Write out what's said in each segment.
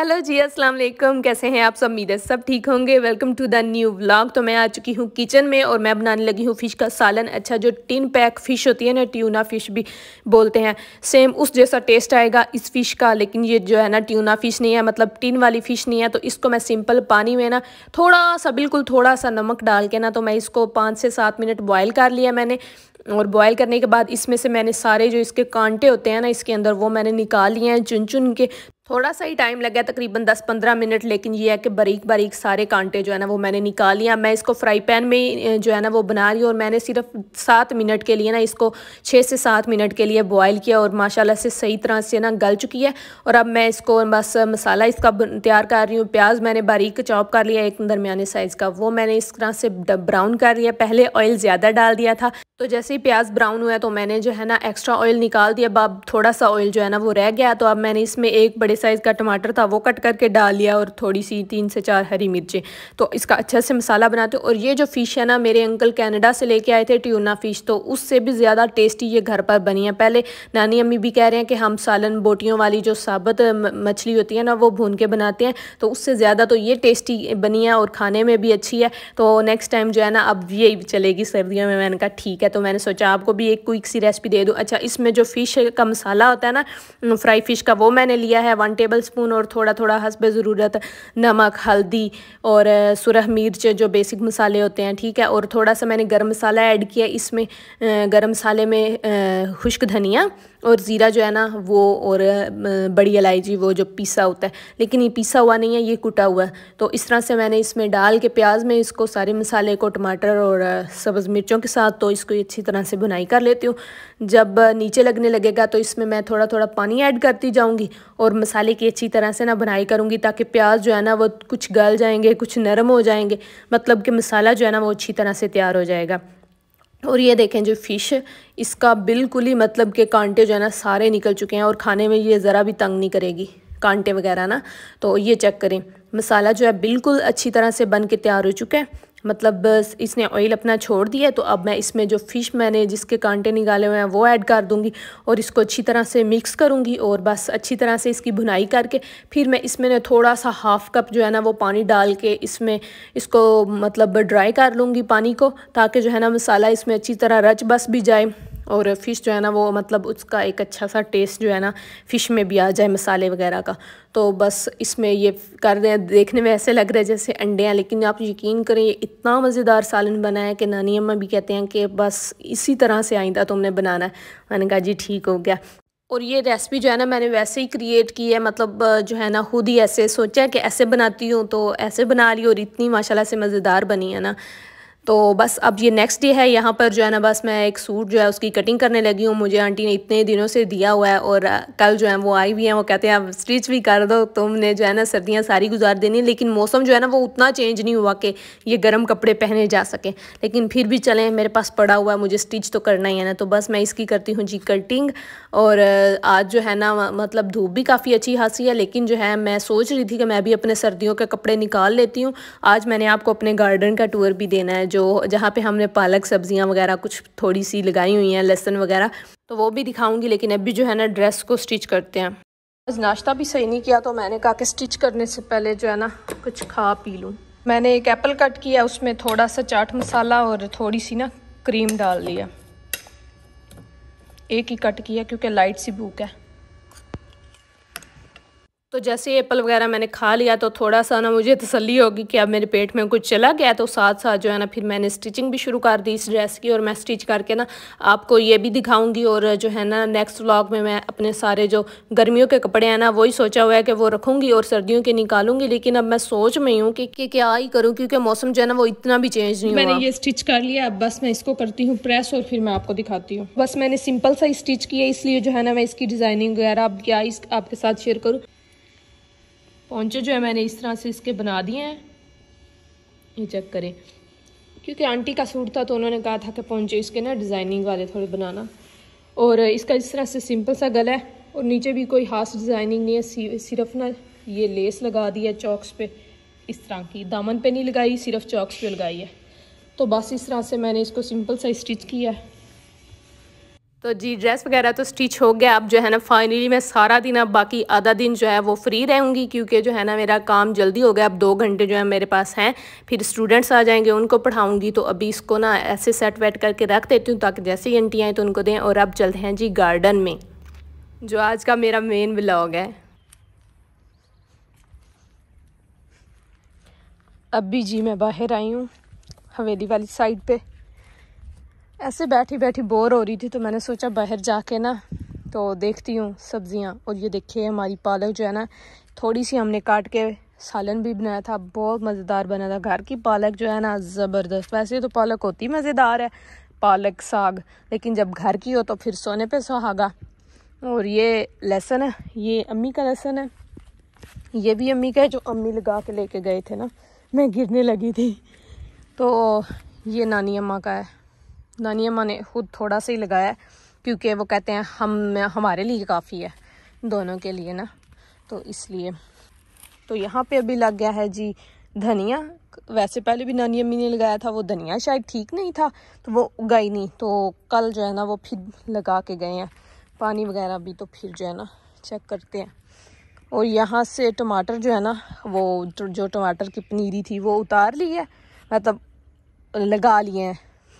hello जी अस्सलाम वालेकुम कैसे हैं आप सब उम्मीद है सब ठीक होंगे welcome to the new vlog तो मैं आ चुकी हूँ किचन में और मैं बनाने लगी हूँ फ़िश का सालन अच्छा जो टिन पैक फ़िश होती है ना ट्यूना फ़िश भी बोलते हैं सेम उस जैसा टेस्ट आएगा इस फ़िश का लेकिन ये जो है ना ट्यूना फ़िश नहीं है मतलब टिन वाली फ़िश नहीं है तो इसको मैं सिंपल पानी में ना थोड़ा सा बिल्कुल थोड़ा सा नमक डाल के ना तो मैं इसको पाँच से सात मिनट बॉयल कर लिया मैंने और बॉयल करने के बाद इसमें से मैंने सारे जो इसके कांटे होते हैं ना इसके अंदर वो मैंने निकाल लिए हैं चुन चुन के थोड़ा सा ही टाइम लगा तकरीबन 10-15 मिनट लेकिन ये है कि बारीक बारीक सारे कांटे जो है ना वो मैंने निकाल लिया मैं इसको फ्राई पैन में जो है ना वो बना रही हूँ और मैंने सिर्फ सात मिनट के लिए ना इसको छः से सात मिनट के लिए बॉयल किया और माशाल्लाह से सही तरह से ना गल चुकी है और अब मैं इसको बस मसाला इसका तैयार कर रही हूँ प्याज मैंने बारीक चॉप कर लिया एक दरमियाने साइज़ का वो मैंने इस तरह से ब्राउन कर लिया पहले ऑयल ज़्यादा डाल दिया था तो जैसे ही प्याज ब्राउन हुआ तो मैंने जो है ना एक्स्ट्रा ऑयल निकाल दिया अब थोड़ा सा ऑयल जो है ना वो रह गया तो अब मैंने इसमें एक बड़े साइज़ का टमाटर था वो कट करके डाल लिया और थोड़ी सी तीन से चार हरी मिर्चें तो इसका अच्छा से मसाला बनाते हैं और ये जो फ़िश है ना मेरे अंकल कैनेडा से लेके आए थे ट्यूना फ़िश तो उससे भी ज़्यादा टेस्टी ये घर पर बनी है पहले नानी अम्मी भी कह रहे हैं कि हम सालन बोटियों वाली जो साबत मछली होती है ना वो भून के बनाते हैं तो उससे ज़्यादा तो ये टेस्टी बनी है और खाने में भी अच्छी है तो नेक्स्ट टाइम जो है ना अब ये चलेगी सर्दियों में मैंने कहा ठीक है तो मैंने सोचा आपको भी एक क्विक सी रेसिपी दे दूँ अच्छा इसमें जो फ़िश का मसाला होता है ना फ्राई फ़िश का वो मैंने लिया है वन वन टेबल स्पून और थोड़ा थोड़ा हसब ज़रूरत नमक हल्दी और सुरह मिर्च जो बेसिक मसाले होते हैं ठीक है और थोड़ा सा मैंने गर्म मसाला ऐड किया इसमें गर्म मसाले में खुश्क धनिया और ज़ीरा जो है ना वो और बड़ी इलायची वो जो पीसा होता है लेकिन ये पीसा हुआ नहीं है ये कुटा हुआ है तो इस तरह से मैंने इसमें डाल के प्याज में इसको सारे मसाले को टमाटर और सब्ज़ मिर्चों के साथ तो इसको अच्छी तरह से बुनाई कर लेती हूँ जब नीचे लगने लगेगा तो इसमें मैं थोड़ा थोड़ा पानी ऐड करती जाऊँगी और मसाले की अच्छी तरह से ना बुनाई करूँगी ताकि प्याज जो है ना वो कुछ गल जाएँगे कुछ नरम हो जाएंगे मतलब कि मसाला जो है ना वो अच्छी तरह से तैयार हो जाएगा और ये देखें जो फ़िश इसका बिल्कुल ही मतलब के कांटे जो है ना सारे निकल चुके हैं और खाने में ये ज़रा भी तंग नहीं करेगी कांटे वगैरह ना तो ये चेक करें मसाला जो है बिल्कुल अच्छी तरह से बन के तैयार हो चुका है मतलब बस इसने ऑयल अपना छोड़ दिया है तो अब मैं इसमें जो फ़िश मैंने जिसके कांटे निकाले हुए हैं वो ऐड कर दूंगी और इसको अच्छी तरह से मिक्स करूंगी और बस अच्छी तरह से इसकी भुनाई करके फिर मैं इसमें ना थोड़ा सा हाफ़ कप जो है ना वो पानी डाल के इसमें इसको मतलब ड्राई कर लूँगी पानी को ताकि जो है ना मसाला इसमें अच्छी तरह रच बस भी जाए और फ़िश जो है ना वो मतलब उसका एक अच्छा सा टेस्ट जो है ना फ़िश में भी आ जाए मसाले वगैरह का तो बस इसमें ये कर रहे हैं देखने में ऐसे लग रहा है जैसे अंडे हैं लेकिन आप यकीन करें ये इतना मज़ेदार सालन बना है कि नानी अम्मा भी कहते हैं कि बस इसी तरह से आइंदा तुमने बनाना है मैंने कहा जी ठीक हो गया और ये रेसिपी जो है ना मैंने वैसे ही क्रिएट की है मतलब जो है ना खुद ही ऐसे सोचा कि ऐसे बनाती हूँ तो ऐसे बना ली और इतनी माशाल्लाह से मज़ेदार बनी है ना तो बस अब ये नेक्स्ट डे है यहाँ पर जो है ना बस मैं एक सूट जो है उसकी कटिंग करने लगी हूँ मुझे आंटी ने इतने दिनों से दिया हुआ है और कल जो है वो आई भी हैं वो कहते हैं अब स्टिच भी कर दो तुमने जो है ना सर्दियाँ सारी गुजार देनी लेकिन मौसम जो है ना वो उतना चेंज नहीं हुआ कि ये गर्म कपड़े पहने जा सकें लेकिन फिर भी चलें मेरे पास पड़ा हुआ है मुझे स्टिच तो करना ही है ना तो बस मैं इसकी करती हूँ जी कटिंग और आज जो है ना मतलब धूप भी काफ़ी अच्छी खासी है लेकिन जो है मैं सोच रही थी कि मैं भी अपने सर्दियों के कपड़े निकाल लेती हूँ आज मैंने आपको अपने गार्डन का टूर भी देना है जो जो जहाँ पे हमने पालक सब्जियाँ वगैरह कुछ थोड़ी सी लगाई हुई हैं लहसुन वगैरह तो वो भी दिखाऊंगी लेकिन अभी जो है ना ड्रेस को स्टिच करते हैं आज नाश्ता भी सही नहीं किया तो मैंने कहा कि स्टिच करने से पहले जो है ना कुछ खा पी लूँ मैंने एक एप्पल कट किया उसमें थोड़ा सा चाट मसाला और थोड़ी सी ना क्रीम डाल लिया एक ही कट किया क्योंकि लाइट सी भूख है तो जैसे एप्पल वगैरह मैंने खा लिया तो थोड़ा सा ना मुझे तसली होगी कि अब मेरे पेट में कुछ चला गया तो साथ साथ जो है ना फिर मैंने स्टिचिंग भी शुरू कर दी इस ड्रेस की और मैं स्टिच करके ना आपको ये भी दिखाऊंगी और जो है ना नेक्स्ट व्लॉग में मैं अपने सारे जो गर्मियों के कपड़े हैं ना वही सोचा हुआ है कि वो रखूँगी और सर्दियों के निकालूंगी लेकिन अब मैं सोच में हूँ कि, कि क्या ही करूँ क्योंकि मौसम जो है ना वो इतना भी चेंज नहीं मैंने ये स्टिच कर लिया अब बस मैं इसको करती हूँ प्रेस और फिर मैं आपको दिखाती हूँ बस मैंने सिंपल सा स्टिच किया इसलिए जो है ना मैं इसकी डिज़ाइनिंग वगैरह आप क्या आपके साथ शेयर करूँ पौचे जो है मैंने इस तरह से इसके बना दिए हैं ये चेक करें क्योंकि आंटी का सूट था तो उन्होंने कहा था कि पौचे इसके ना डिज़ाइनिंग वाले थोड़े बनाना और इसका इस तरह से सिंपल सा गला है और नीचे भी कोई खास डिज़ाइनिंग नहीं है सिर्फ ना ये लेस लगा दी है चौकस पे इस तरह की दामन पे नहीं लगाई सिर्फ चौकस पे लगाई है तो बस इस तरह से मैंने इसको सिंपल सा स्टिच किया है तो जी ड्रेस वगैरह तो स्टिच हो गया अब जो है ना फाइनली मैं सारा दिन अब बाकी आधा दिन जो है वो फ्री रहूँगी क्योंकि जो है ना मेरा काम जल्दी हो गया अब दो घंटे जो है मेरे पास हैं फिर स्टूडेंट्स आ जाएंगे उनको पढ़ाऊँगी तो अभी इसको ना ऐसे सेट वेट करके रख देती हूँ ताकि जैसे ही आंटी आएँ तो उनको दें और अब चलते हैं जी गार्डन में जो आज का मेरा मेन ब्लॉग है अभी जी मैं बाहर आई हूँ हवेली वाली साइड पर ऐसे बैठी बैठी बोर हो रही थी तो मैंने सोचा बाहर जाके ना तो देखती हूँ सब्जियाँ और ये देखिए हमारी पालक जो है ना थोड़ी सी हमने काट के सालन भी बनाया था बहुत मज़ेदार बना था घर की पालक जो है ना ज़बरदस्त वैसे तो पालक होती मज़ेदार है पालक साग लेकिन जब घर की हो तो फिर सोने पे सुहागा और ये लहसन है ये अम्मी का लहसन है ये भी अम्मी का है जो अम्मी लगा के लेके गए थे ना मैं गिरने लगी थी तो ये नानी अम्मा का है नानी अम्मा ने खुद थोड़ा सा ही लगाया क्योंकि वो कहते हैं हम हमारे लिए काफ़ी है दोनों के लिए ना तो इसलिए तो यहाँ पे अभी लग गया है जी धनिया वैसे पहले भी नानी अम्मी ने लगाया था वो धनिया शायद ठीक नहीं था तो वो उगाई नहीं तो कल जो है ना वो फिर लगा के गए हैं पानी वगैरह भी तो फिर जो है ना चेक करते हैं और यहाँ से टमाटर जो है ना वो जो टमाटर की पनीरी थी वो उतार ली है मतलब लगा लिए हैं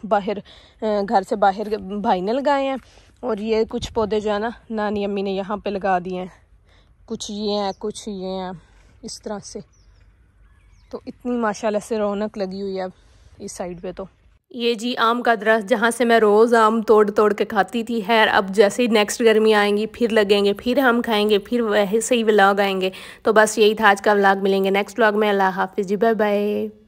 बाहर घर से बाहर भाई ने लगाए हैं और ये कुछ पौधे जो है ना नानी अम्मी ने यहाँ पे लगा दिए हैं कुछ ये हैं कुछ ये हैं इस तरह से तो इतनी माशाल्लाह से रौनक लगी हुई है इस साइड पे तो ये जी आम का दरख्त जहाँ से मैं रोज़ आम तोड़ तोड़ के खाती थी खैर अब जैसे ही नेक्स्ट गर्मी आएंगी फिर लगेंगे फिर हम खाएंगे फिर वैसे ही व्लाग आएंगे तो बस यही था आज का व्लाग मिलेंगे नेक्स्ट व्लाग में अल्लाह हाफिज़ जी बाय बाय